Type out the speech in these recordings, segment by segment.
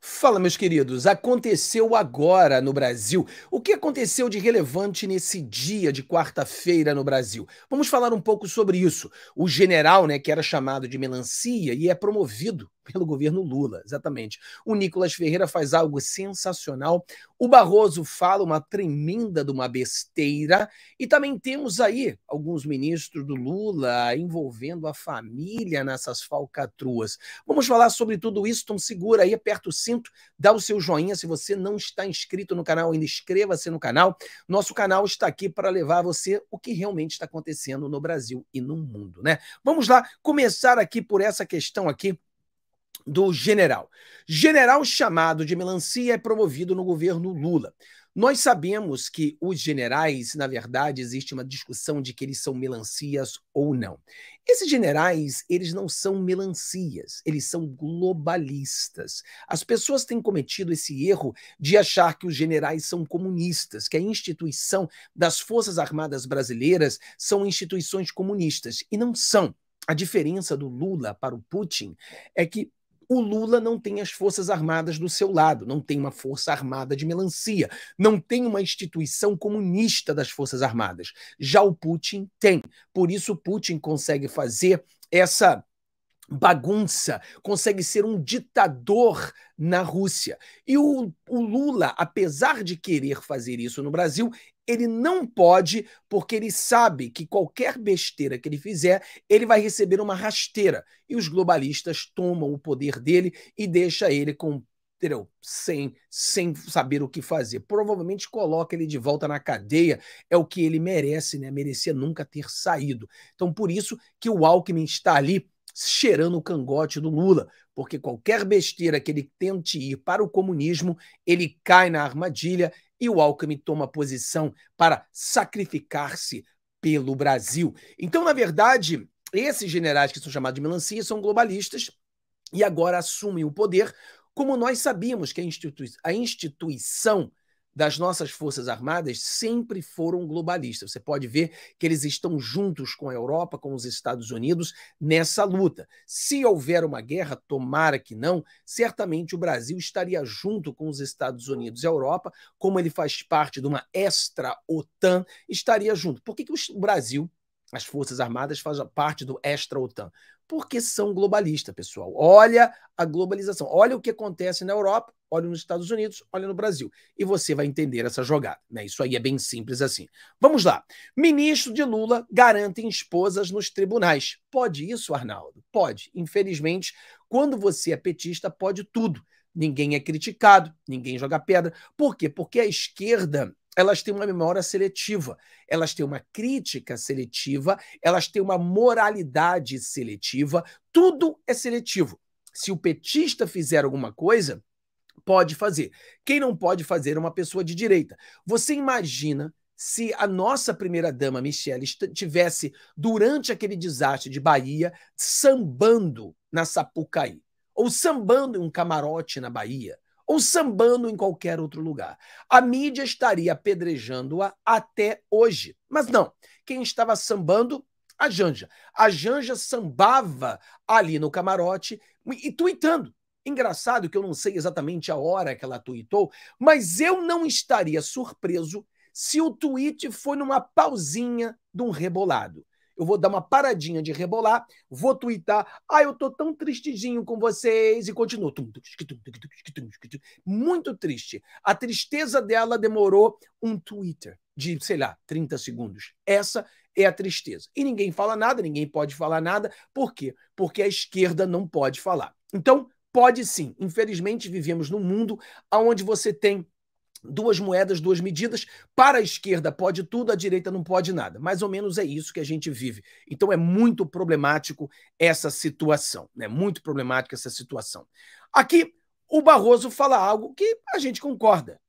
Fala, meus queridos. Aconteceu agora no Brasil. O que aconteceu de relevante nesse dia de quarta-feira no Brasil? Vamos falar um pouco sobre isso. O general, né, que era chamado de melancia e é promovido pelo governo Lula, exatamente. O Nicolas Ferreira faz algo sensacional, o Barroso fala uma tremenda de uma besteira, e também temos aí alguns ministros do Lula envolvendo a família nessas falcatruas. Vamos falar sobre tudo isso, então segura aí, aperta o cinto, dá o seu joinha, se você não está inscrito no canal ainda, inscreva-se no canal. Nosso canal está aqui para levar a você o que realmente está acontecendo no Brasil e no mundo, né? Vamos lá começar aqui por essa questão aqui do general. General chamado de melancia é promovido no governo Lula. Nós sabemos que os generais, na verdade, existe uma discussão de que eles são melancias ou não. Esses generais, eles não são melancias, eles são globalistas. As pessoas têm cometido esse erro de achar que os generais são comunistas, que a instituição das Forças Armadas Brasileiras são instituições comunistas, e não são. A diferença do Lula para o Putin é que o Lula não tem as forças armadas do seu lado, não tem uma força armada de melancia, não tem uma instituição comunista das forças armadas. Já o Putin tem. Por isso, Putin consegue fazer essa bagunça, consegue ser um ditador na Rússia. E o, o, Lula, apesar de querer fazer isso no Brasil, ele não pode, porque ele sabe que qualquer besteira que ele fizer, ele vai receber uma rasteira. E os globalistas tomam o poder dele e deixa ele com entendeu? Sem, sem saber o que fazer. Provavelmente coloca ele de volta na cadeia, é o que ele merece, né? Merecia nunca ter saído. Então, por isso que o Alckmin está ali cheirando o cangote do Lula, porque qualquer besteira que ele tente ir para o comunismo, ele cai na armadilha e o Alckmin toma posição para sacrificar-se pelo Brasil. Então, na verdade, esses generais que são chamados de melancia são globalistas e agora assumem o poder, como nós sabíamos que a, institui a instituição das nossas Forças Armadas sempre foram globalistas. Você pode ver que eles estão juntos com a Europa, com os Estados Unidos nessa luta. Se houver uma guerra, tomara que não, certamente o Brasil estaria junto com os Estados Unidos e a Europa, como ele faz parte de uma extra-OTAN, estaria junto. Por que, que o Brasil as Forças Armadas fazem parte do extra-OTAN. Porque são globalistas, pessoal. Olha a globalização. Olha o que acontece na Europa olha nos Estados Unidos, olha no Brasil. E você vai entender essa jogada. Né? Isso aí é bem simples assim. Vamos lá. Ministro de Lula garantem esposas nos tribunais. Pode isso, Arnaldo? Pode. Infelizmente, quando você é petista, pode tudo. Ninguém é criticado, ninguém joga pedra. Por quê? Porque a esquerda elas têm uma memória seletiva, elas têm uma crítica seletiva, elas têm uma moralidade seletiva, tudo é seletivo. Se o petista fizer alguma coisa, pode fazer. Quem não pode fazer é uma pessoa de direita. Você imagina se a nossa primeira-dama, Michelle, estivesse, durante aquele desastre de Bahia, sambando na Sapucaí, ou sambando em um camarote na Bahia, ou sambando em qualquer outro lugar. A mídia estaria apedrejando-a até hoje. Mas não, quem estava sambando a Janja. A Janja sambava ali no camarote e tuitando. Engraçado que eu não sei exatamente a hora que ela tweetou, mas eu não estaria surpreso se o tweet foi numa pausinha de um rebolado. Eu vou dar uma paradinha de rebolar, vou tweetar. ah, eu tô tão tristezinho com vocês, e continuo. Muito triste. A tristeza dela demorou um Twitter de, sei lá, 30 segundos. Essa é a tristeza. E ninguém fala nada, ninguém pode falar nada. Por quê? Porque a esquerda não pode falar. Então, Pode sim. Infelizmente, vivemos num mundo onde você tem duas moedas, duas medidas. Para a esquerda pode tudo, a direita não pode nada. Mais ou menos é isso que a gente vive. Então é muito problemático essa situação, né? Muito problemática essa situação. Aqui o Barroso fala algo que a gente concorda.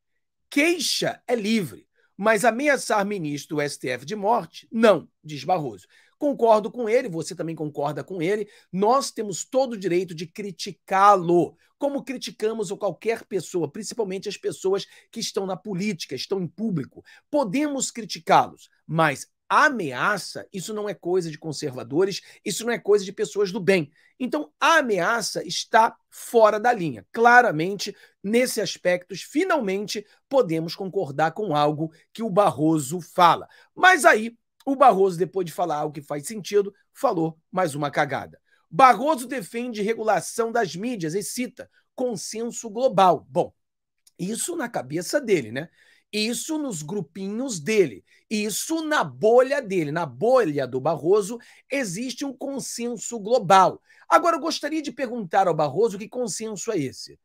Queixa é livre, mas ameaçar ministro do STF de morte, não, diz Barroso. Concordo com ele, você também concorda com ele. Nós temos todo o direito de criticá-lo, como criticamos qualquer pessoa, principalmente as pessoas que estão na política, estão em público. Podemos criticá-los, mas ameaça, isso não é coisa de conservadores, isso não é coisa de pessoas do bem. Então, a ameaça está fora da linha. Claramente, nesse aspecto, finalmente podemos concordar com algo que o Barroso fala. Mas aí o Barroso, depois de falar algo que faz sentido, falou mais uma cagada. Barroso defende regulação das mídias e cita consenso global. Bom, isso na cabeça dele, né? Isso nos grupinhos dele, isso na bolha dele, na bolha do Barroso, existe um consenso global. Agora, eu gostaria de perguntar ao Barroso que consenso é esse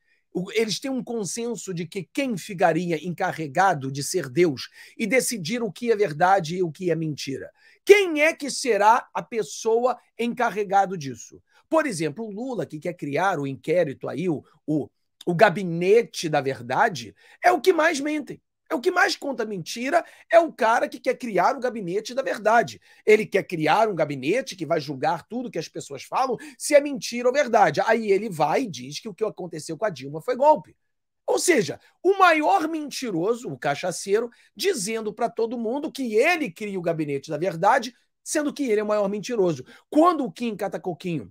eles têm um consenso de que quem ficaria encarregado de ser Deus e decidir o que é verdade e o que é mentira? Quem é que será a pessoa encarregado disso? Por exemplo, o Lula, que quer criar o inquérito aí, o, o, o gabinete da verdade, é o que mais mentem. É o que mais conta mentira é o cara que quer criar um gabinete da verdade. Ele quer criar um gabinete que vai julgar tudo que as pessoas falam, se é mentira ou verdade. Aí ele vai e diz que o que aconteceu com a Dilma foi golpe. Ou seja, o maior mentiroso, o cachaceiro, dizendo para todo mundo que ele cria o gabinete da verdade, sendo que ele é o maior mentiroso. Quando o Kim Catacoquinho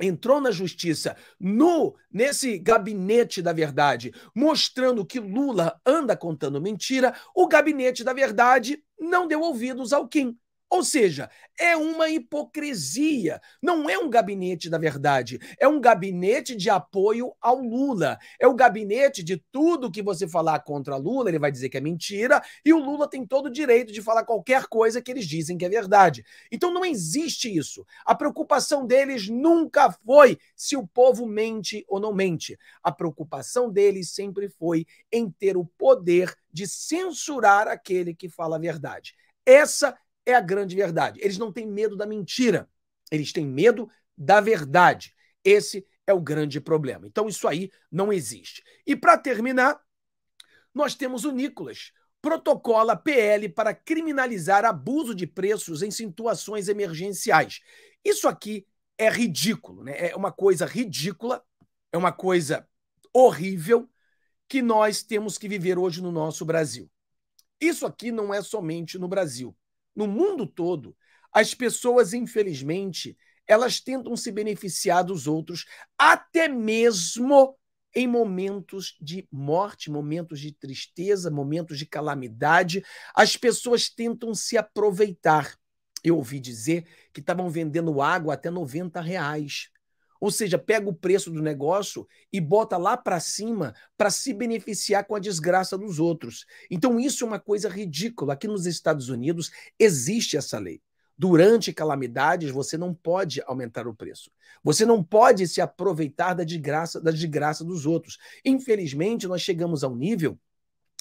entrou na justiça no nesse gabinete da verdade, mostrando que Lula anda contando mentira, o gabinete da verdade não deu ouvidos ao Kim. Ou seja, é uma hipocrisia. Não é um gabinete da verdade. É um gabinete de apoio ao Lula. É o gabinete de tudo que você falar contra Lula, ele vai dizer que é mentira, e o Lula tem todo o direito de falar qualquer coisa que eles dizem que é verdade. Então não existe isso. A preocupação deles nunca foi se o povo mente ou não mente. A preocupação deles sempre foi em ter o poder de censurar aquele que fala a verdade. Essa é a grande verdade. Eles não têm medo da mentira, eles têm medo da verdade. Esse é o grande problema. Então, isso aí não existe. E para terminar, nós temos o Nicolas. Protocola PL para criminalizar abuso de preços em situações emergenciais. Isso aqui é ridículo, né? É uma coisa ridícula, é uma coisa horrível que nós temos que viver hoje no nosso Brasil. Isso aqui não é somente no Brasil no mundo todo, as pessoas, infelizmente, elas tentam se beneficiar dos outros, até mesmo em momentos de morte, momentos de tristeza, momentos de calamidade. As pessoas tentam se aproveitar. Eu ouvi dizer que estavam vendendo água até 90 reais. Ou seja, pega o preço do negócio e bota lá para cima para se beneficiar com a desgraça dos outros. Então, isso é uma coisa ridícula. Aqui nos Estados Unidos existe essa lei. Durante calamidades, você não pode aumentar o preço. Você não pode se aproveitar da desgraça, da desgraça dos outros. Infelizmente, nós chegamos ao nível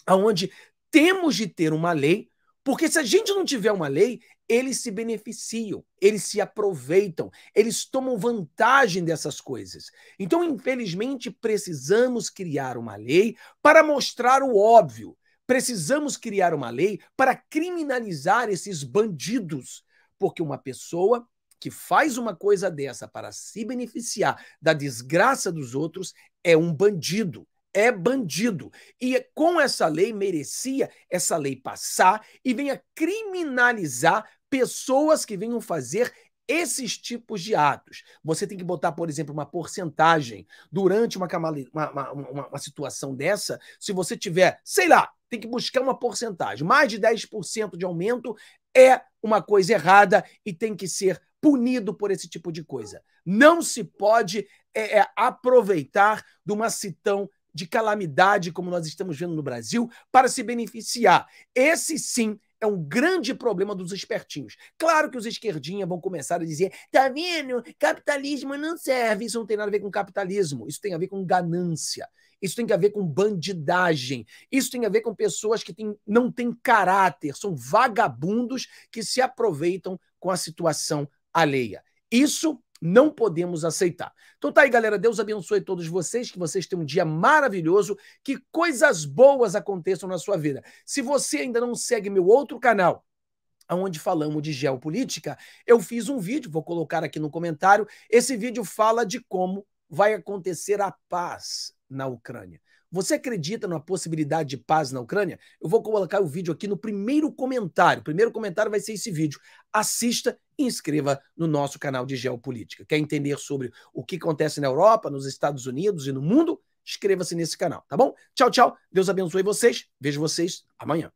aonde temos de ter uma lei, porque se a gente não tiver uma lei, eles se beneficiam, eles se aproveitam, eles tomam vantagem dessas coisas. Então, infelizmente, precisamos criar uma lei para mostrar o óbvio. Precisamos criar uma lei para criminalizar esses bandidos, porque uma pessoa que faz uma coisa dessa para se beneficiar da desgraça dos outros é um bandido é bandido. E com essa lei, merecia essa lei passar e venha criminalizar pessoas que venham fazer esses tipos de atos. Você tem que botar, por exemplo, uma porcentagem durante uma, uma, uma, uma situação dessa. Se você tiver, sei lá, tem que buscar uma porcentagem. Mais de 10% de aumento é uma coisa errada e tem que ser punido por esse tipo de coisa. Não se pode é, é, aproveitar de uma citão de calamidade como nós estamos vendo no Brasil para se beneficiar. Esse sim é um grande problema dos espertinhos. Claro que os esquerdinhas vão começar a dizer: tá vendo? Capitalismo não serve. Isso não tem nada a ver com capitalismo. Isso tem a ver com ganância. Isso tem a ver com bandidagem. Isso tem a ver com pessoas que tem, não têm caráter, são vagabundos que se aproveitam com a situação alheia. Isso não podemos aceitar. Então tá aí, galera. Deus abençoe todos vocês, que vocês tenham um dia maravilhoso, que coisas boas aconteçam na sua vida. Se você ainda não segue meu outro canal, onde falamos de geopolítica, eu fiz um vídeo, vou colocar aqui no comentário. Esse vídeo fala de como vai acontecer a paz na Ucrânia. Você acredita na possibilidade de paz na Ucrânia? Eu vou colocar o vídeo aqui no primeiro comentário. O primeiro comentário vai ser esse vídeo. Assista e inscreva no nosso canal de Geopolítica. Quer entender sobre o que acontece na Europa, nos Estados Unidos e no mundo? Inscreva-se nesse canal, tá bom? Tchau, tchau. Deus abençoe vocês. Vejo vocês amanhã.